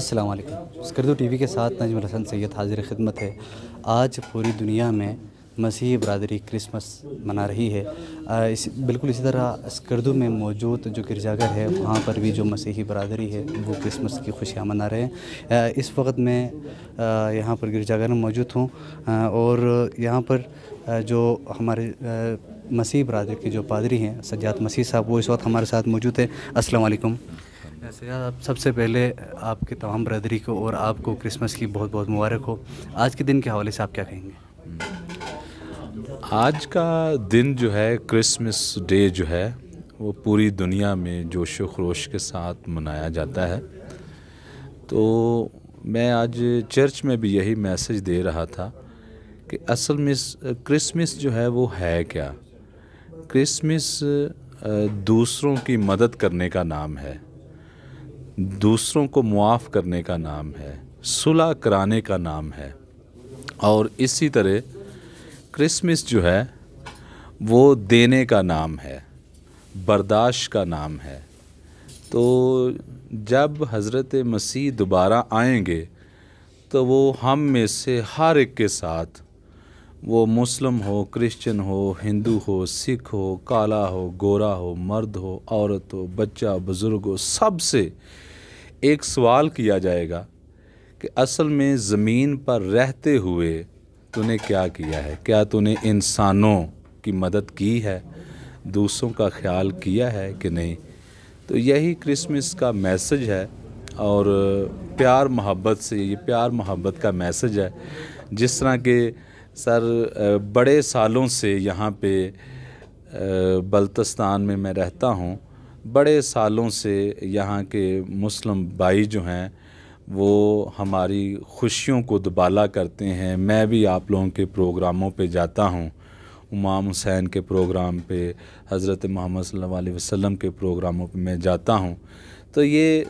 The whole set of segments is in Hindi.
अस्सलाम वालेकुम स्कर्दो टीवी के साथ नजम हसन सैयद हाजिर खिदमत है आज पूरी दुनिया में मसीह बरदरी क्रिसमस मना रही है इस बिल्कुल इसी तरह स्कर्दू में मौजूद जो गिरजाघर है वहाँ पर भी जो मसीही बरदरी है वो क्रिसमस की खुशियाँ मना रहे हैं इस वक्त मैं यहाँ पर गिरजाघर में मौजूद हूँ और यहाँ पर जो हमारे मसीह बरदर के जो पादरी हैं सज्जात मसीह साहब वो इस वक्त हमारे साथ मौजूद है अस्सलाम वालेकुम सज्जाद आप सबसे पहले आपके तमाम बरदरी को और आपको क्रिसमस की बहुत बहुत मुबारक हो आज के दिन के हवाले से आप क्या कहेंगे आज का दिन जो है क्रिसमस डे जो है वो पूरी दुनिया में जोश व खरोश के साथ मनाया जाता है तो मैं आज चर्च में भी यही मैसेज दे रहा था कि असल में क्रिसमस जो है वो है क्या क्रिसमस दूसरों की मदद करने का नाम है दूसरों को मुआफ़ करने का नाम है सुलह कराने का नाम है और इसी तरह क्रिसमस जो है वो देने का नाम है बर्दाश्त का नाम है तो जब हज़रत मसीह दोबारा आएंगे तो वो हम में से हर एक के साथ वो मुस्लिम हो क्रिश्चियन हो हिंदू हो सिख हो काला हो गोरा हो मर्द हो औरत हो बच्चा बुज़ुर्ग हो सब से एक सवाल किया जाएगा कि असल में ज़मीन पर रहते हुए तूने क्या किया है क्या तूने इंसानों की मदद की है दूसरों का ख्याल किया है कि नहीं तो यही क्रिसमस का मैसेज है और प्यार मोहब्बत से ये प्यार मोहब्बत का मैसेज है जिस तरह के सर बड़े सालों से यहाँ पे बल्तस्तान में मैं रहता हूँ बड़े सालों से यहाँ के मुस्लिम भाई जो हैं वो हमारी खुशियों को दुबाला करते हैं मैं भी आप लोगों के प्रोग्रामों पे जाता हूँ उमाम हुसैन के प्रोग्राम पे हज़रत मोहम्मद सल्लल्लाहु अलैहि वसल्लम के प्रोग्रामों पे मैं जाता हूँ तो ये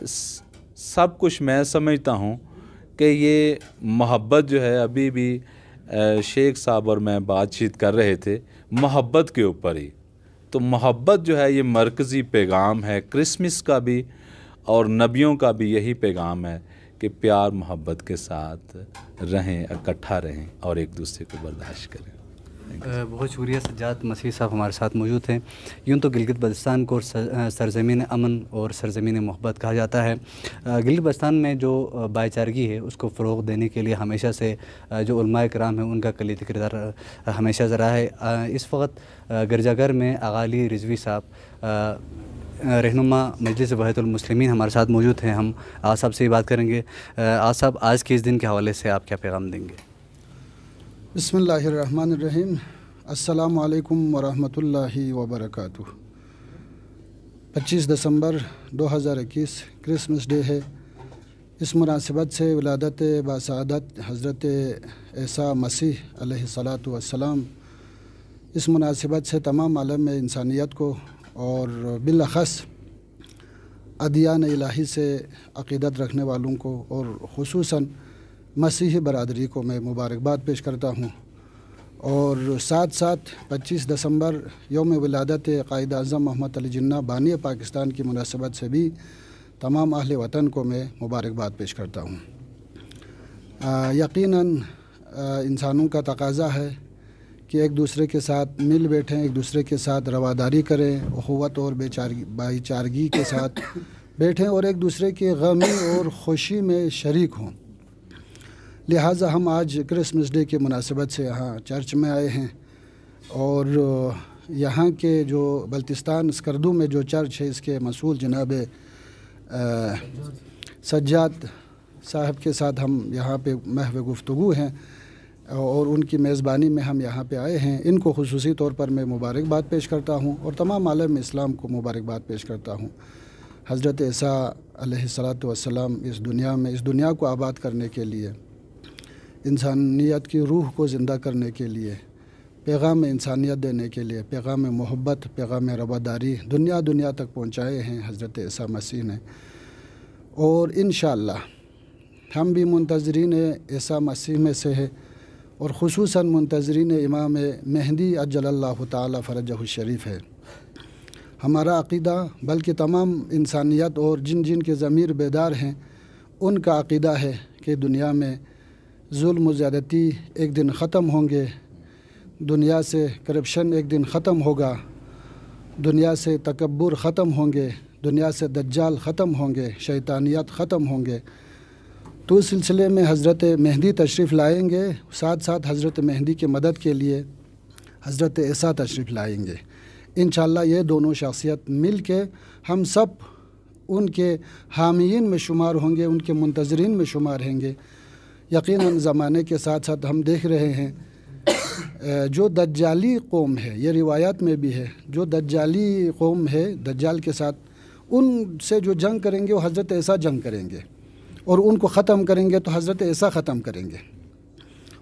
सब कुछ मैं समझता हूँ कि ये मोहब्बत जो है अभी भी शेख साहब और मैं बातचीत कर रहे थे मोहब्बत के ऊपर ही तो मोहब्बत जो है ये मरकज़ी पैगाम है क्रिसमस का भी और नबियों का भी यही पैगाम है कि प्यार मोहब्बत के साथ रहें इकट्ठा रहें और एक दूसरे को बर्दाश्त करें Uh, बहुत शुक्रिया सज्जाद मसीह साहब हमारे साथ मौजूद हैं यूँ तो गिलगित बल्तिस्तान को सरजमीन अमन और सरजमीन मोहब्बत कहा जाता है गिलगित बल्तिस्तान में जो भाईचारगी है उसको फ़रोग देने के लिए हमेशा से जो कराम है उनका कलीद किरदार हमेशा ज़रा है इस वक्त गिरजाघर में अगाली रिजवी साहब रहनुमा मजलिस वहतुलमसलिमिन हमारे साथ मौजूद हैं हम आज साहब से ही बात करेंगे आज साहब आज के इस दिन के हवाले से आप क्या पैगाम देंगे बसमीम् अल्लाम वरहमतुल्लाहि वबरकातुह 25 दिसंबर 2021 क्रिसमस डे है इस मुनासिबत से वलादत बासादत हज़रत ऐसा मसीह सलात वसलाम इस मुनासिबत से तमाम आलम इंसानियत को और बिलखस अदियान इलाही से अकीदत रखने वालों को और खसूस मसीह बरदरी को मैं मुबारकबाद पेश करता हूँ और साथ साथ 25 दिसंबर योम वलादत कायद अजम मोहम्मद अली जन्ना बानी पाकिस्तान की मुनासबत से भी तमाम अहल वतन को मैं मुबारकबाद पेश करता हूँ यकीनन इंसानों का तकाजा है कि एक दूसरे के साथ मिल बैठें एक दूसरे के साथ रवादारी करें अवत और बेचारगी भाईचारगी के साथ बैठें और एक दूसरे के गमी और खुशी में शरीक हों लिहाजा हम आज क्रिसमस डे के मुनासिबत से यहाँ चर्च में आए हैं और यहाँ के जो बल्तिस्तान स्कर्दू में जो चर्च है इसके मसूल जनाब सज्जाद साहब के साथ हम यहाँ पे महव गुफ्तु हैं और उनकी मेज़बानी में हम यहाँ पे आए हैं इनको खसूस तौर पर मैं मुबारकबाद पेश करता हूँ और तमाम आलम इस्लाम को मुबारकबाद पेश करता हूँ हज़रत ऐसा सलात वसलाम इस दुनिया में इस दुनिया को आबाद करने के लिए इंसानियत की रूह को ज़िंदा करने के लिए पैगाम इंसानियत देने के लिए पैगाम मोहब्बत पैगाम रवादारी दुनिया दुनिया तक पहुँचाए हैं हज़रत ईसा मसीह ने और इन हम भी मंतजरीन ईसा मसीह में से है और खसूस मुंतजरीन इमाम मेहंदी अज्जल्ला तरजह शरीफ है हमारा अकीदा बल्कि तमाम इंसानियत और जिन जिन के ज़मीर बेदार हैं उनका अकीदा है कि दुनिया में जुल्म ज़्यादती एक दिन ख़त्म होंगे दुनिया से करप्शन एक दिन ख़त्म होगा दुनिया से तकबर ख़त्म होंगे दुनिया से दज्जाल ख़त्म होंगे शैतानियत ख़त्म होंगे तो इस सिलसिले में हज़रत मेहंदी तशरीफ़ लाएंगे साथ साथ हज़रत मेहंदी की मदद के लिए हज़रत ऐसा तशरीफ़ लाएंगे इन ये दोनों शख्सियत मिल के हम सब उनके हामीन में शुमार होंगे उनके मुंतजरीन में शुमार होंगे यकीन ज़माने के साथ साथ हम देख रहे हैं जो दज्जाली कौम है ये रिवायात में भी है जो दज्जाली कौम है दज्जाल के साथ उन से जो जंग करेंगे वो हज़रत ऐसा जंग करेंगे और उनको ख़त्म करेंगे तो हज़रत ऐसा ख़त्म करेंगे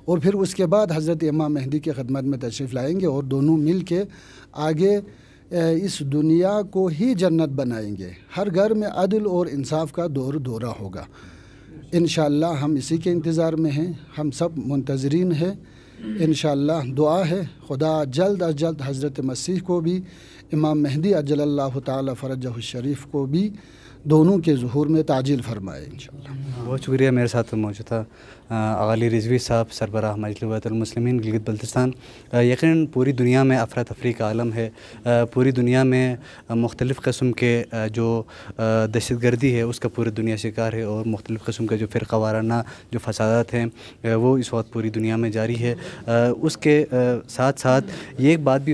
और फिर उसके बाद हज़रत इमाम मेहंदी की खदमत में तशरीफ़ लाएंगे और दोनों मिल के आगे इस दुनिया को ही जन्नत बनाएंगे हर घर में अदल और इंसाफ का दौर दौरा होगा इन हम इसी के इंतज़ार में हैं हम सब मुंतजरीन हैं इन दुआ है खुदा जल्द अज जल्द हज़रत मसीह को भी इमाम मेहंदी अजल तरज शरीफ को भी दोनों के जहूर में ताजिल फरमाए इन बहुत शुक्रिया मेरे साथ तो मौजूद था अली रिजवी साहब सरबराह मजलबतमसलमिन गिलगित बल्तिस्तान यकीन पूरी दुनिया में अफरा तफरी का आलम है पूरी दुनिया में मुख्तलिफ़ कस्म के जो दहशत गर्दी है उसका पूरी दुनिया शिकार है और मुख्तलिफ़ कस्म के जो फ़िरका वाराना जो फसाद हैं वो इस वक्त पूरी दुनिया में जारी है उसके साथ साथ ये एक बात भी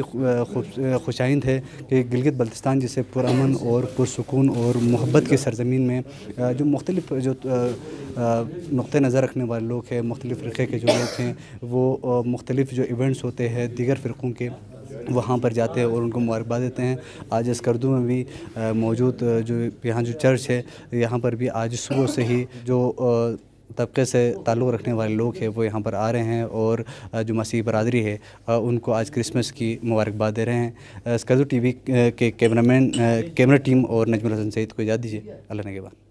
खुशाइंद है कि गिलगित बल्तिस्तान जिसे पुरान और पुरसकून और मोहब्बत की सरजमीन में जो मुख्तलिफ जो नुक़ नज़र रखने वाले लोग हैं मुख्तलिफ़ फ़िरक़े के जो लोग हैं वो मुख्तलिफ़ जो इवेंट्स होते हैं दीगर फ़िरक़ों के वहाँ पर जाते हैं और उनको मुबारकबाद देते हैं आज करदू में भी मौजूद जो यहाँ जो चर्च है यहाँ पर भी आज सुबह से ही जो तबके से ताल्लुक़ रखने वाले लोग हैं वो यहाँ पर आ रहे हैं और जो मसीह बरदरी है उनको आज क्रिसमस की मुबारकबाद दे रहे हैं स्कर्जू टीवी के कैमरामैन कैमरा टीम और नजमुल हसन सईद को याद दीजिए अल्लाह ने के बाद